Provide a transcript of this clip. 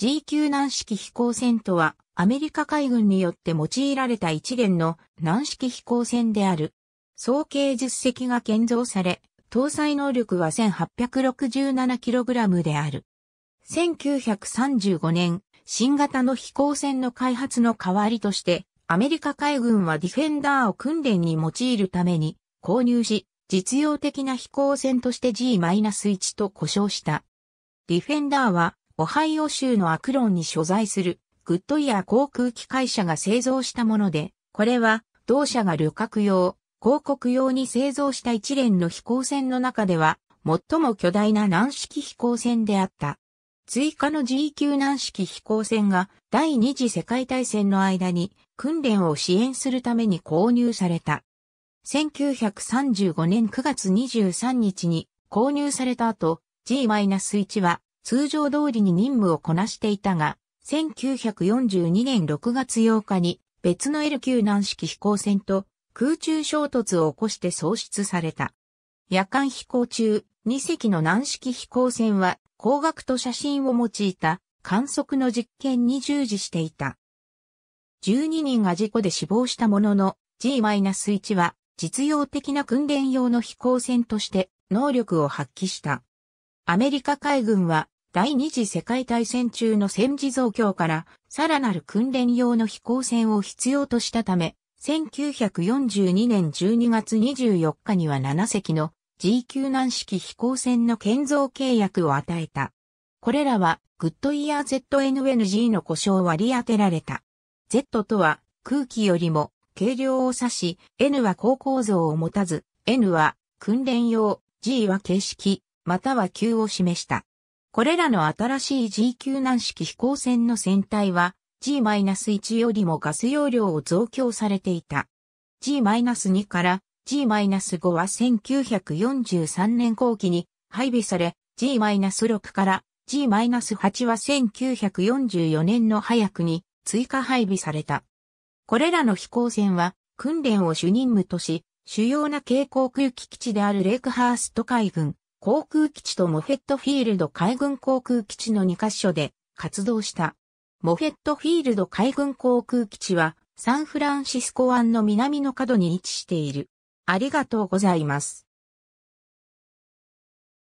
g 級軟式飛行船とは、アメリカ海軍によって用いられた一連の軟式飛行船である。総計10隻が建造され、搭載能力は 1867kg である。1935年、新型の飛行船の開発の代わりとして、アメリカ海軍はディフェンダーを訓練に用いるために購入し、実用的な飛行船として G-1 と呼称した。ディフェンダーはオハイオ州のアクロンに所在するグッドイヤー航空機会社が製造したもので、これは同社が旅客用、広告用に製造した一連の飛行船の中では最も巨大な軟式飛行船であった。追加の G 級軟式飛行船が第二次世界大戦の間に訓練を支援するために購入された。1935年9月23日に購入された後、G-1 は通常通りに任務をこなしていたが、1942年6月8日に別の L 級軟式飛行船と空中衝突を起こして喪失された。夜間飛行中、2隻の軟式飛行船は光学と写真を用いた観測の実験に従事していた。12人が事故で死亡したものの G-1 は実用的な訓練用の飛行船として能力を発揮した。アメリカ海軍は第二次世界大戦中の戦時増強からさらなる訓練用の飛行船を必要としたため、1942年12月24日には7隻の G9 難式飛行船の建造契約を与えた。これらはグッドイヤー ZNNG の故障を割り当てられた。Z とは空気よりも軽量を指し、N は高構造を持たず、N は訓練用、G は形式、または級を示した。これらの新しい g 級難式飛行船の船体は G-1 よりもガス容量を増強されていた。G-2 から G-5 は1943年後期に配備され、G-6 から G-8 は1944年の早くに追加配備された。これらの飛行船は訓練を主任務とし、主要な軽航空機基地であるレイクハースト海軍、航空基地とモフェットフィールド海軍航空基地の2カ所で活動した。モフェットフィールド海軍航空基地はサンフランシスコ湾の南の角に位置している。ありがとうございます。